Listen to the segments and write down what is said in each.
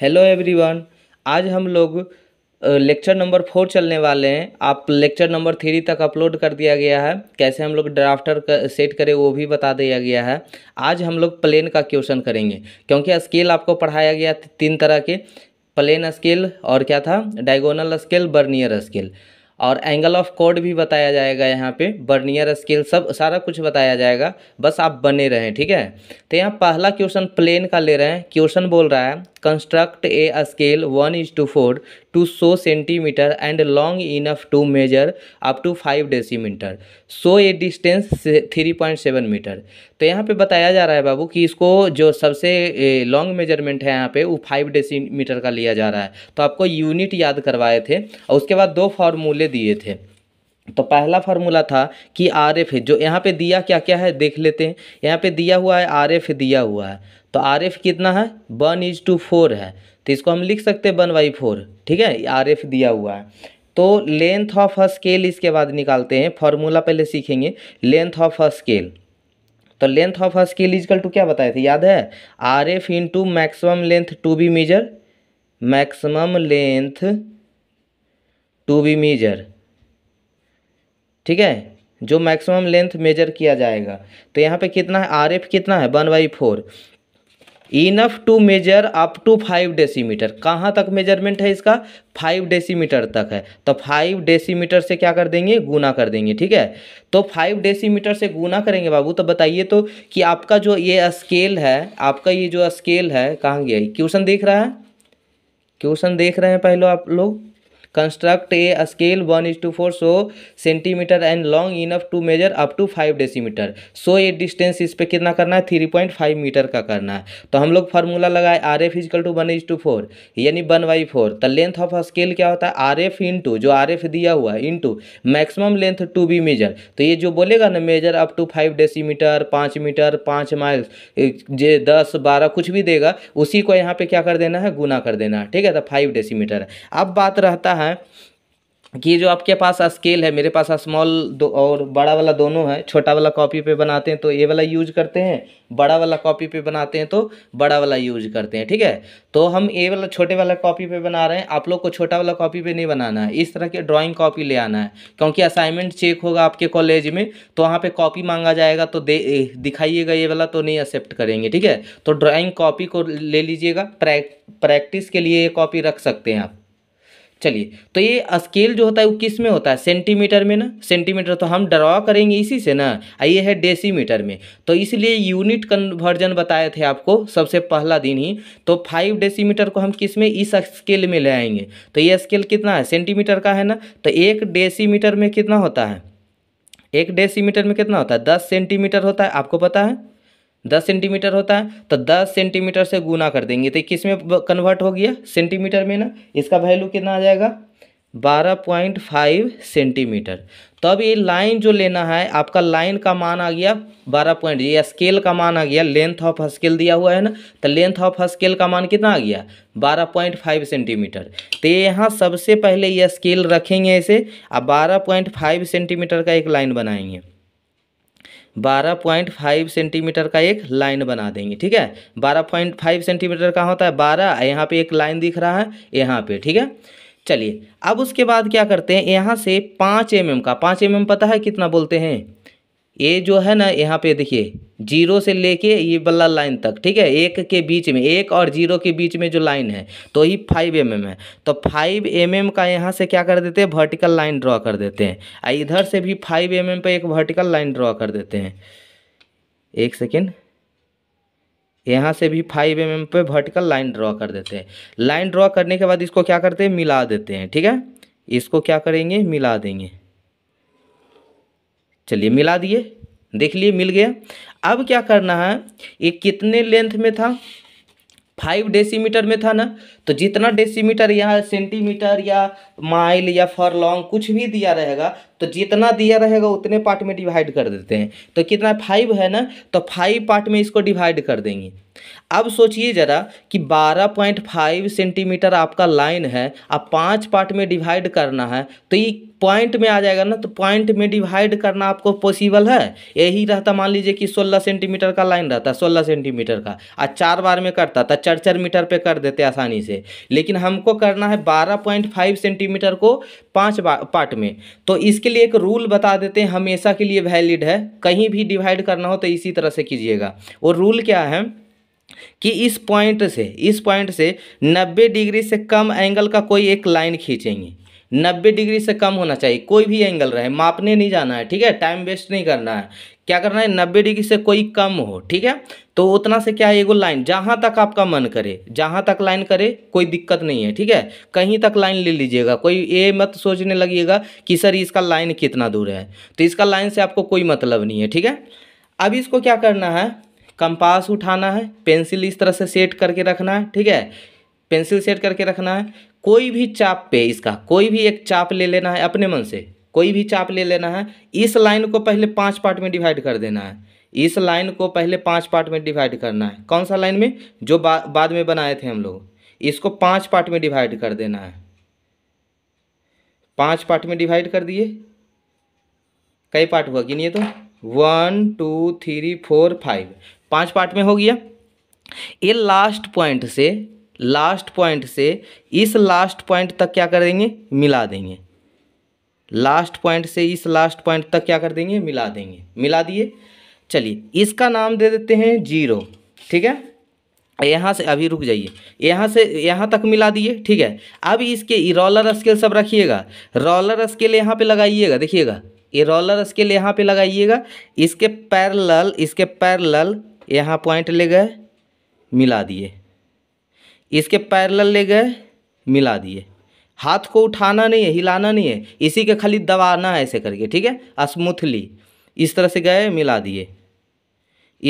Hello everyone आज हम लोग लेक्चर नंबर फोर चलने वाले हैं आप लेक्चर नंबर थ्री तक अपलोड कर दिया गया है कैसे हम लोग ड्राफ्टर कर, सेट करें वो भी बता दिया गया है आज हम लोग प्लेन का क्वेश्चन करेंगे क्योंकि स्केल आपको पढ़ाया गया तीन तरह के प्लेन स्केल और क्या था डायगोनल स्केल बर्नियर स्केल और एंगल ऑफ कोड भी बताया जाएगा यहाँ पे बर्नियर स्केल सब सारा कुछ बताया जाएगा बस आप बने रहें ठीक है तो यहाँ पहला क्वेश्चन प्लेन का ले रहे हैं क्वेश्चन बोल रहा है Construct a scale two is to so to show centimeter and long enough to measure up to so decimeter. Distance a distance seven metre तो यहाँ पे बताया जा रहा है बाबू कि इसको जो सबसे लॉन्ग मेजरमेंट है यहाँ पे वो फाइव डेसीमीटर का लिया जा रहा है तो आपको यूनिट याद करवाए थे और उसके बाद दो फार्मूले दिए थे तो पहला फार्मूला था कि आर एफ जो यहाँ पे दिया क्या क्या है देख लेते हैं यहाँ पे दिया हुआ है आर एफ दिया हुआ है तो आर एफ कितना है वन इज टू फोर है तो इसको हम लिख सकते हैं वन बाई फोर ठीक है आर एफ दिया हुआ है तो लेंथ ऑफ अ स्केल इसके बाद निकालते हैं फॉर्मूला पहले सीखेंगे लेंथ ऑफ अ स्केल तो length of a scale equal to क्या बताए थे याद है R F into maximum length to be measure maximum length to be measure ठीक है जो मैक्सिमम लेंथ मेजर किया जाएगा तो यहाँ पे कितना है आर एफ कितना है one by four enough to measure up to five decimetre कहाँ तक मेजरमेंट है इसका फाइव डेसीमीटर तक है तो फाइव डेसीमीटर से क्या कर देंगे गुना कर देंगे ठीक है तो फाइव डेसीमीटर से गुना करेंगे बाबू तो बताइए तो कि आपका जो ये स्केल है आपका ये जो स्केल है कहाँ गया क्वेश्चन देख रहा है क्वेश्चन देख रहे हैं पहले आप लोग construct a scale one is to four so centimetre and long enough to measure up to five decimetre so ये डिस्टेंस इस पर कितना करना है थ्री पॉइंट फाइव मीटर का करना है तो हम लोग फार्मूला लगाए R F equal to one is to four यानी वन बाई फोर तो लेंथ ऑफ स्केल क्या होता है आर एफ इंटू जो आर एफ दिया हुआ है into maximum length to be measure तो ये जो बोलेगा ना measure up to five decimetre पाँच मीटर पाँच माइल जे दस बारह कुछ भी देगा उसी को यहाँ पे क्या कर देना है गुना कर देना है ठीक है तो फाइव डेसीमीटर अब बात रहता है है कि जो आपके पास स्केल है मेरे पास स्मॉल दो और बड़ा वाला दोनों है छोटा वाला कॉपी पे बनाते हैं तो ये वाला यूज करते हैं बड़ा वाला कॉपी पे बनाते हैं तो बड़ा वाला यूज करते हैं ठीक है तो हम ये वाला छोटे वाला कॉपी पे बना रहे हैं आप लोग को छोटा वाला कॉपी पे नहीं बनाना है इस तरह के ड्राइंग कॉपी ले आना है क्योंकि असाइनमेंट चेक होगा आपके कॉलेज में तो वहाँ पर कॉपी मांगा जाएगा तो दे दिखाइएगा ये वाला तो नहीं एक्सेप्ट करेंगे ठीक है तो ड्राॅइंग कॉपी को ले लीजिएगा प्रैक्टिस के लिए ये कॉपी रख सकते हैं आप चलिए तो ये स्केल जो होता है वो किस में होता है सेंटीमीटर में ना सेंटीमीटर तो हम ड्रॉ करेंगे इसी से ना ये है डेसीमीटर में तो इसलिए यूनिट कन्वर्जन बताए थे आपको सबसे पहला दिन ही तो फाइव डेसीमीटर को हम किस में इस स्केल में ले आएंगे तो ये स्केल कितना है सेंटीमीटर का है ना तो एक डेसीमीटर में कितना होता है एक डेसीमीटर में कितना होता है दस सेंटीमीटर होता है आपको पता है दस सेंटीमीटर होता है तो दस सेंटीमीटर से गुना कर देंगे तो किस में कन्वर्ट हो गया सेंटीमीटर में ना इसका वैल्यू कितना आ जाएगा बारह पॉइंट फाइव सेंटीमीटर तब तो ये लाइन जो लेना है आपका लाइन का मान आ गया बारह पॉइंट ये स्केल का मान आ गया लेंथ ऑफ स्केल दिया हुआ है ना तो लेंथ ऑफ स्केल का मान कितना आ गया बारह पॉइंट फाइव सेंटीमीटर तो यहाँ सबसे पहले ये स्केल रखेंगे इसे और बारह पॉइंट फाइव सेंटीमीटर का एक लाइन बनाएंगे बारह पॉइंट फाइव सेंटीमीटर का एक लाइन बना देंगे ठीक है बारह पॉइंट फाइव सेंटीमीटर का होता है बारह यहाँ पे एक लाइन दिख रहा है यहाँ पे ठीक है चलिए अब उसके बाद क्या करते हैं यहाँ से पाँच एम mm का पाँच एम mm पता है कितना बोलते हैं ये जो है ना यहाँ पे देखिए जीरो से लेके ये वाला लाइन तक ठीक है एक के बीच में एक और जीरो के बीच में जो लाइन है तो ये फाइव एम mm है तो फाइव एम mm का यहाँ से क्या कर देते हैं वर्टिकल लाइन ड्रॉ कर देते हैं आ इधर से भी फाइव एम mm पे एक वर्टिकल लाइन ड्रॉ कर देते हैं एक सेकेंड यहाँ से भी फाइव एम mm पे वर्टिकल लाइन ड्रॉ कर देते हैं लाइन ड्रॉ करने के बाद इसको क्या करते हैं मिला देते हैं ठीक है इसको क्या करेंगे मिला देंगे चलिए मिला दिए देख लिए मिल गया अब क्या करना है ये कितने लेंथ में था फाइव डेसीमीटर में था ना तो जितना डेसीमीटर या सेंटीमीटर या माइल या फर लॉन्ग कुछ भी दिया रहेगा तो जितना दिया रहेगा उतने पार्ट में डिवाइड कर देते हैं तो कितना फाइव है ना तो फाइव पार्ट में इसको डिवाइड कर देंगे अब सोचिए ज़रा कि 12.5 सेंटीमीटर आपका लाइन है आप पांच पार्ट में डिवाइड करना है तो ये पॉइंट में आ जाएगा ना तो पॉइंट में डिवाइड करना आपको पॉसिबल है यही रहता मान लीजिए कि 16 सेंटीमीटर का लाइन रहता 16 सेंटीमीटर का आ चार बार में करता तो चार चार मीटर पे कर देते आसानी से लेकिन हमको करना है 12.5 सेंटीमीटर को पांच पार्ट में तो इसके लिए एक रूल बता देते हैं हमेशा के लिए वैलिड है कहीं भी डिवाइड करना हो तो इसी तरह से कीजिएगा और रूल क्या है कि इस पॉइंट से इस पॉइंट से 90 डिग्री से कम एंगल का कोई एक लाइन खींचेंगे 90 डिग्री से कम होना चाहिए कोई भी एंगल रहे मापने नहीं जाना है ठीक है टाइम वेस्ट नहीं करना है क्या करना है नब्बे डिग्री से कोई कम हो ठीक है तो उतना से क्या है एगो लाइन जहाँ तक आपका मन करे जहाँ तक लाइन करे कोई दिक्कत नहीं है ठीक है कहीं तक लाइन ले लीजिएगा कोई ये मत सोचने लगिएगा कि सर इसका लाइन कितना दूर है तो इसका लाइन से आपको कोई मतलब नहीं है ठीक है अब इसको क्या करना है कंपास उठाना है पेंसिल इस तरह से सेट करके रखना है ठीक है पेंसिल सेट करके रखना है कोई भी चाप पे इसका कोई भी एक चाप ले लेना है अपने मन से कोई भी चाप ले लेना है इस लाइन को पहले पाँच पार्ट में डिवाइड कर देना है इस लाइन को पहले पाँच पार्ट में डिवाइड करना है कौन सा लाइन में जो बा, बाद में बनाए थे हम लोग इसको पाँच पार्ट में डिवाइड कर देना है पाँच पार्ट में डिवाइड कर दिए कई पार्ट हुआ गिनिए तो one two three four five पांच पार्ट में हो गया ये लास्ट पॉइंट से लास्ट पॉइंट से इस लास्ट पॉइंट तक क्या कर देंगे मिला देंगे लास्ट पॉइंट से इस लास्ट पॉइंट तक क्या कर देंगे मिला देंगे मिला दिए चलिए इसका नाम दे देते हैं जीरो ठीक है यहाँ से अभी रुक जाइए यहाँ से यहाँ तक मिला दिए ठीक है अब इसके रोलर स्केल सब रखिएगा रोलर स्केल यहाँ पे लगाइएगा देखिएगा ये रोलर स्केल यहाँ पे लगाइएगा इसके पैरल इसके पैरल यहाँ पॉइंट ले गए मिला दिए इसके पैरेलल ले गए मिला दिए हाथ को उठाना नहीं है हिलाना नहीं है इसी के खाली दबाना है ऐसे करके ठीक है स्मूथली इस तरह से गए मिला दिए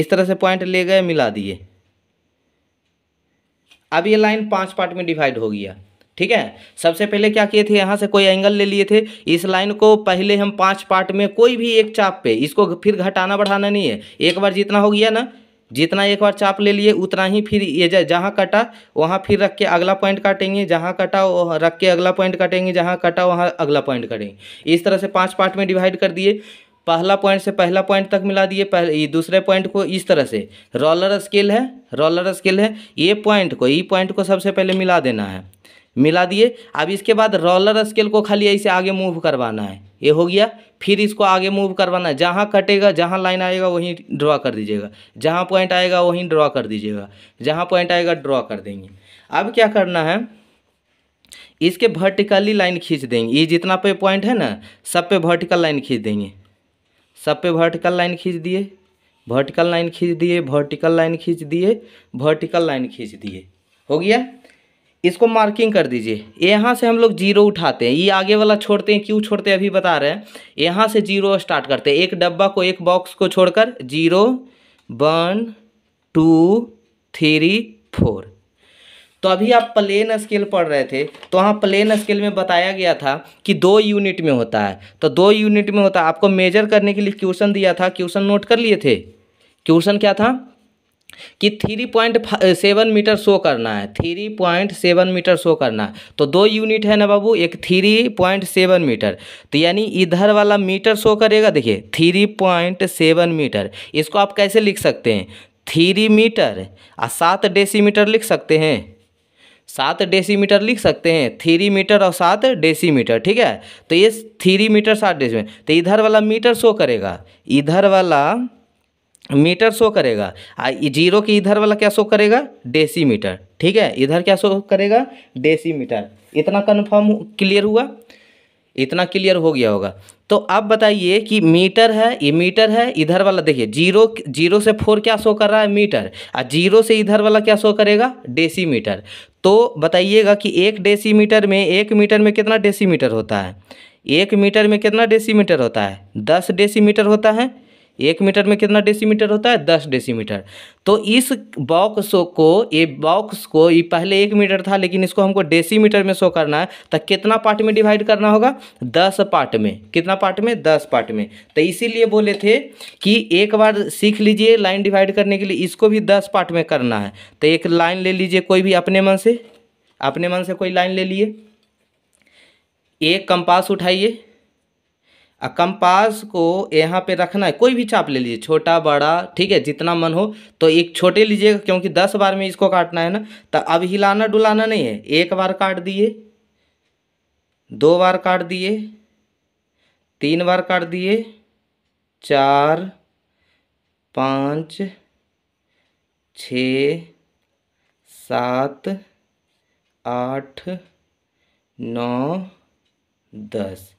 इस तरह से पॉइंट ले गए मिला दिए अब ये लाइन पांच पार्ट में डिवाइड हो गया ठीक है सबसे पहले क्या किए थे यहाँ से कोई एंगल ले लिए थे इस लाइन को पहले हम पांच पार्ट में कोई भी एक चाप पे इसको फिर घटाना बढ़ाना नहीं है एक बार जितना हो गया ना जितना एक बार चाप ले लिए उतना ही फिर ये जहाँ कटा वहाँ फिर रख के अगला पॉइंट काटेंगे जहाँ कटा रख के अगला पॉइंट काटेंगे जहाँ कटा वहाँ अगला पॉइंट काटेंगे इस तरह से पांच पार्ट में डिवाइड कर दिए पहला पॉइंट से पहला पॉइंट तक मिला दिए पहले दूसरे पॉइंट को इस तरह से रोलर स्केल है रोलर स्केल है ये पॉइंट को ई पॉइंट को सबसे पहले मिला देना है मिला दिए अब इसके बाद रोलर स्केल को खाली ऐसे आगे मूव करवाना है ये हो गया फिर इसको आगे मूव करवाना है जहाँ कटेगा जहाँ लाइन आएगा वहीं ड्रॉ कर दीजिएगा जहाँ पॉइंट आएगा वहीं ड्रॉ कर दीजिएगा जहाँ पॉइंट आएगा ड्रॉ कर देंगे अब क्या करना है इसके वर्टिकली लाइन खींच देंगे ये जितना पे पॉइंट है ना सब पे वर्टिकल लाइन खींच देंगे सब पे वर्टिकल लाइन खींच दिए वर्टिकल लाइन खींच दिए वर्टिकल लाइन खींच दिए वर्टिकल लाइन खींच दिए हो गया इसको मार्किंग कर दीजिए यहाँ से हम लोग जीरो उठाते हैं ये आगे वाला छोड़ते हैं क्यों छोड़ते हैं अभी बता रहे हैं यहाँ से जीरो स्टार्ट करते हैं एक डब्बा को एक बॉक्स को छोड़कर zero one two three four तो अभी आप प्लेन स्केल पढ़ रहे थे तो वहाँ प्लेन स्केल में बताया गया था कि दो यूनिट में होता है तो दो यूनिट में होता है आपको मेजर करने के लिए क्वेश्चन दिया था क्वेश्चन नोट कर लिए थे क्वेश्चन क्या था कि three point seven metre show करना है three point seven metre show करना है तो दो यूनिट है ना बाबू एक थ्री पॉइंट सेवन मीटर तो यानी इधर वाला मीटर शो करेगा देखिए थ्री पॉइंट सेवन मीटर इसको आप कैसे लिख सकते हैं थ्री मीटर और सात डेसीमीटर लिख सकते हैं सात डेसीमीटर लिख सकते हैं थ्री मीटर और सात डेसीमीटर ठीक है तो ये थ्री मीटर सात डेसीमीटर तो इधर वाला मीटर शो करेगा इधर वाला मीटर शो करेगा आ जीरो के इधर वाला क्या शो करेगा डेसी मीटर ठीक है इधर क्या शो करेगा डेसी मीटर इतना कन्फर्म क्लियर हुआ इतना क्लियर हो गया होगा तो अब बताइए कि मीटर है ये मीटर है इधर वाला देखिए जीरो जीरो से फोर क्या शो कर रहा है मीटर और जीरो से इधर वाला क्या शो करेगा डेसी मीटर तो बताइएगा कि एक डेसी मीटर में एक मीटर में कितना डेसी मीटर होता है एक मीटर में कितना डेसीमीटर होता है दस डेसीमीटर होता है एक मीटर में कितना डेसीमीटर होता है दस डेसीमीटर तो इस बॉक्स को ये बॉक्स को ये पहले एक मीटर था लेकिन इसको हमको डेसीमीटर में शो करना है तो कितना पार्ट में डिवाइड करना होगा दस पार्ट में कितना पार्ट में दस पार्ट में तो इसीलिए बोले थे कि एक बार सीख लीजिए लाइन डिवाइड करने के लिए इसको भी दस पार्ट में करना है तो एक लाइन ले लीजिए कोई भी अपने मन से अपने मन से कोई लाइन ले लिए एक कंपास उठाइए और कंपास को यहाँ पे रखना है कोई भी चाप ले लीजिए छोटा बड़ा ठीक है जितना मन हो तो एक छोटे लीजिएगा क्योंकि दस बार में इसको काटना है ना तो अब हिलाना डुलाना नहीं है एक बार काट दिए दो बार काट दिए तीन बार काट दिए चार पाँच छ सात आठ नौ दस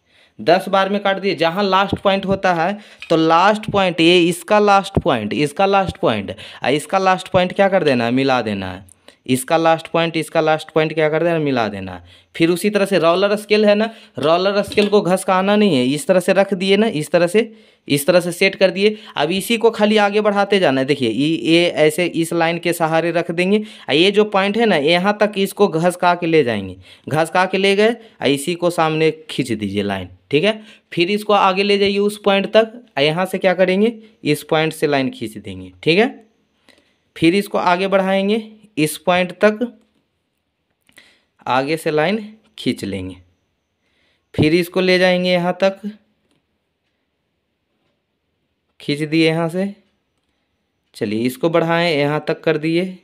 दस बार में काट दिए जहाँ लास्ट पॉइंट होता है तो लास्ट पॉइंट ये इसका लास्ट पॉइंट इसका लास्ट पॉइंट और इसका लास्ट पॉइंट क्या कर देना है मिला देना है इसका लास्ट पॉइंट इसका लास्ट पॉइंट क्या कर देना मिला देना फिर उसी तरह से रोलर स्केल है ना रोलर स्केल को घस का आना नहीं है इस तरह से रख दिए ना इस तरह से इस तरह से सेट कर दिए अब इसी को खाली आगे बढ़ाते जाना है देखिए ये ऐसे इस लाइन के सहारे रख देंगे ये जो पॉइंट है ना यहाँ तक इसको घस का के ले जाएंगे घस का के ले गए इसी को सामने खींच दीजिए लाइन ठीक है फिर इसको आगे ले जाइए उस पॉइंट तक यहाँ से क्या करेंगे इस पॉइंट से लाइन खींच देंगे ठीक है फिर इसको आगे बढ़ाएंगे इस पॉइंट तक आगे से लाइन खींच लेंगे फिर इसको ले जाएंगे यहाँ तक खींच दिए यहाँ से चलिए इसको बढ़ाएं यहाँ तक कर दिए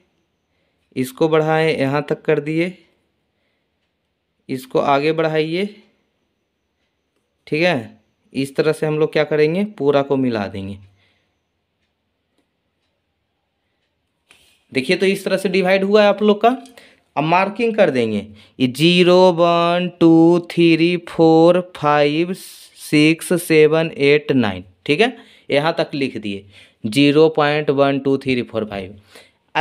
इसको बढ़ाएं यहाँ तक कर दिए इसको आगे बढ़ाइए ठीक है इस तरह से हम लोग क्या करेंगे पूरा को मिला देंगे देखिए तो इस तरह से डिवाइड हुआ है आप लोग का अब मार्किंग कर देंगे ये zero one two three four five six seven eight nine ठीक है यहाँ तक लिख दिए zero point one two three four five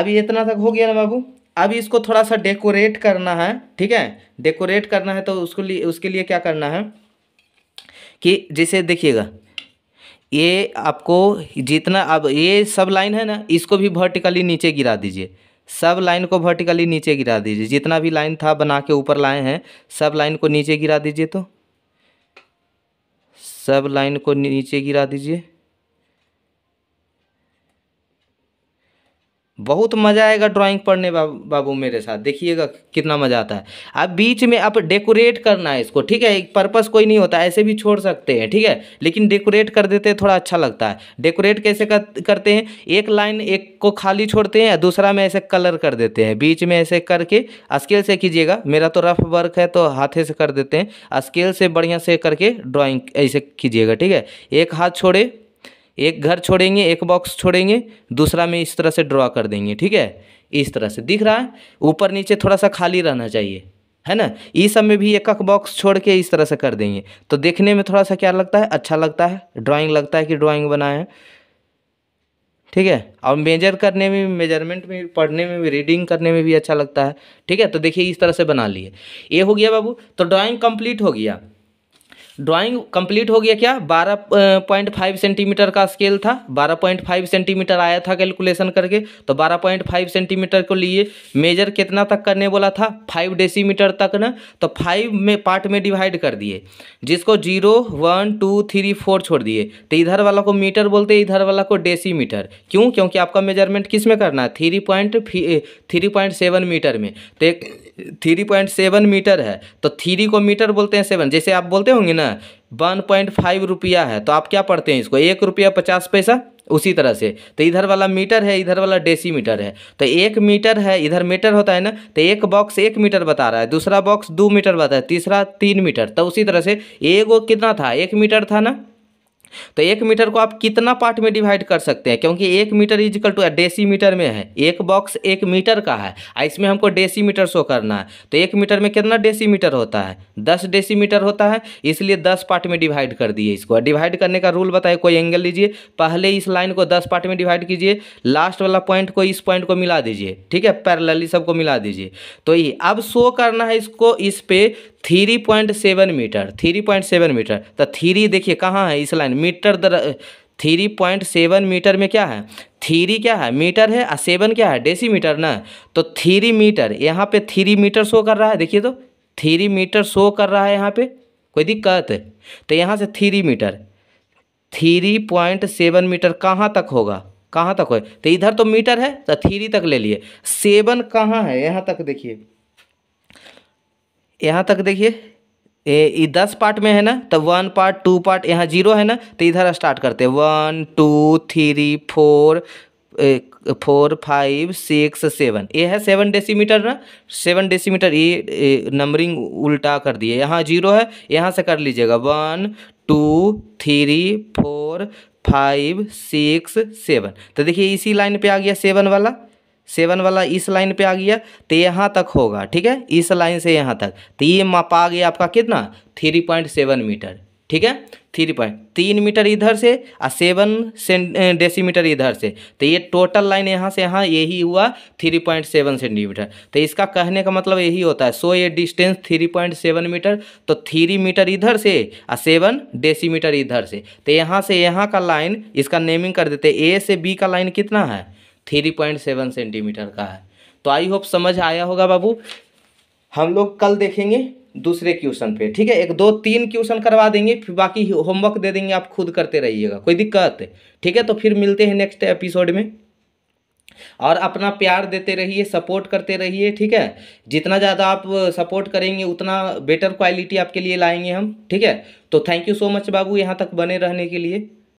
अभी इतना तक हो गया ना बाबू अभी इसको थोड़ा सा डेकोरेट करना है ठीक है डेकोरेट करना है तो उसको लिए उसके लिए क्या करना है कि जैसे देखिएगा ये आपको जितना अब ये सब लाइन है ना इसको भी वर्टिकली नीचे गिरा दीजिए सब लाइन को वर्टिकली नीचे गिरा दीजिए जितना भी लाइन था बना के ऊपर लाए हैं सब लाइन को नीचे गिरा दीजिए तो सब लाइन को नीचे गिरा दीजिए बहुत मज़ा आएगा ड्राइंग पढ़ने बाबू मेरे साथ देखिएगा कितना मज़ा आता है अब बीच में आप डेकोरेट करना है इसको ठीक है एक पर्पस कोई नहीं होता ऐसे भी छोड़ सकते हैं ठीक है लेकिन डेकोरेट कर देते हैं थोड़ा अच्छा लगता है डेकोरेट कैसे कर, करते हैं एक लाइन एक को खाली छोड़ते हैं दूसरा में ऐसे कलर कर देते हैं बीच में ऐसे करके स्केल से कीजिएगा मेरा तो रफ वर्क है तो हाथे से कर देते हैं स्केल से बढ़िया से करके ड्राॅइंग ऐसे कीजिएगा ठीक है एक हाथ छोड़े एक घर छोड़ेंगे एक बॉक्स छोड़ेंगे दूसरा में इस तरह से ड्रॉ कर देंगे ठीक है इस तरह से दिख रहा है ऊपर नीचे थोड़ा सा खाली रहना चाहिए है ना ये सब में भी एक एक बॉक्स छोड़ के इस तरह से कर देंगे तो देखने में थोड़ा सा क्या लगता है अच्छा लगता है ड्राइंग लगता है कि ड्राइंग बनाए हैं ठीक है और मेजर करने में मेजरमेंट में पढ़ने में भी रीडिंग करने में भी अच्छा लगता है ठीक है तो देखिए इस तरह से बना लिए ये हो गया बाबू तो ड्राइंग कंप्लीट हो गया ड्राइंग कंप्लीट हो गया क्या बारह पॉइंट फाइव सेंटीमीटर का स्केल था बारह पॉइंट फाइव सेंटीमीटर आया था कैलकुलेशन करके तो बारह पॉइंट फाइव सेंटीमीटर को लिए मेजर कितना तक करने बोला था फाइव डेसीमीटर तक ना तो फाइव में पार्ट में डिवाइड कर दिए जिसको zero one two three four छोड़ दिए तो इधर वाला को मीटर बोलते इधर वाला को डेसी क्यों क्योंकि आपका मेजरमेंट किस में करना है three point three point seven metre में तो एक थ्री पॉइंट सेवन मीटर है तो थ्री को मीटर बोलते हैं सेवन जैसे आप बोलते होंगे ना वन पॉइंट फाइव रुपया है तो आप क्या पढ़ते हैं इसको एक रुपया पचास पैसा उसी तरह से तो इधर वाला मीटर है इधर वाला डेसी मीटर है तो एक मीटर है इधर मीटर होता है ना तो एक बॉक्स एक मीटर बता रहा है दूसरा बॉक्स दो मीटर बता है तीसरा तीन मीटर तो उसी तरह से एक वो कितना था एक मीटर था ना तो एक मीटर को आप कितना पार्ट में डिवाइड कर सकते हैं क्योंकि एक metre equal to decimetre में है एक बॉक्स एक मीटर का है और इसमें हमको डेसी मीटर शो करना है तो एक मीटर में कितना डेसी मीटर होता है दस डेसी मीटर होता है इसलिए दस पार्ट में डिवाइड कर दिए इसको डिवाइड करने का रूल बताइए कोई एंगल लीजिए पहले इस लाइन को दस पार्ट में डिवाइड कीजिए लास्ट वाला पॉइंट को इस पॉइंट को मिला दीजिए ठीक है पैरलली सबको मिला दीजिए तो ये अब शो करना है इसको इस पर three point seven metre three point seven metre तो थ्री देखिए कहाँ है इस लाइन मीटर दर थ्री पॉइंट सेवन मीटर में क्या है थ्री क्या है मीटर है और सेवन क्या है डेसी मीटर ना तो थ्री मीटर यहाँ पे थ्री मीटर शो कर रहा है देखिए तो थ्री मीटर शो कर रहा है यहाँ पे कोई दिक्कत तो यहाँ से three metre three point seven metre कहाँ तक होगा कहाँ तक हो तो इधर तो मीटर है तो थ्री तक ले लिए सेवन कहाँ है यहाँ तक देखिए यहाँ तक देखिए ये दस पार्ट में है ना तो वन पार्ट टू पार्ट यहाँ जीरो है ना तो इधर स्टार्ट करते हैं one two three four four five six seven ये है सेवन डेसीमीटर ना सेवन डेसीमीटर ये नंबरिंग उल्टा कर दिए यहाँ जीरो है यहाँ से कर लीजिएगा one two three four five six seven तो देखिए इसी लाइन पे आ गया सेवन वाला सेवन वाला इस लाइन पे आ गया तो यहाँ तक होगा ठीक है इस लाइन से यहाँ तक तो ये माप आ गया आपका कितना थ्री पॉइंट सेवन मीटर ठीक है थ्री पॉइंट तीन मीटर इधर से और सेवन डेसीमीटर इधर से तो ये टोटल लाइन यहाँ से यहाँ यही हुआ थ्री पॉइंट सेवन सेंटीमीटर तो इसका कहने का मतलब यही होता है सो ये distance three point seven metre तो थ्री मीटर इधर से और सेवन डेसीमीटर इधर से तो यहाँ से यहाँ का लाइन इसका नेमिंग कर देते ए से बी का लाइन कितना है थ्री पॉइंट सेवन सेंटीमीटर का है तो आई होप समझ आया होगा बाबू हम लोग कल देखेंगे दूसरे क्वेश्चन पे ठीक है एक दो तीन क्वेश्चन करवा देंगे फिर बाकी होमवर्क दे देंगे आप खुद करते रहिएगा कोई दिक्कत ठीक है तो फिर मिलते हैं नेक्स्ट एपिसोड में और अपना प्यार देते रहिए सपोर्ट करते रहिए ठीक है जितना ज़्यादा आप सपोर्ट करेंगे उतना बेटर क्वालिटी आपके लिए लाएंगे हम ठीक है तो थैंक यू सो मच बाबू यहाँ तक बने रहने के लिए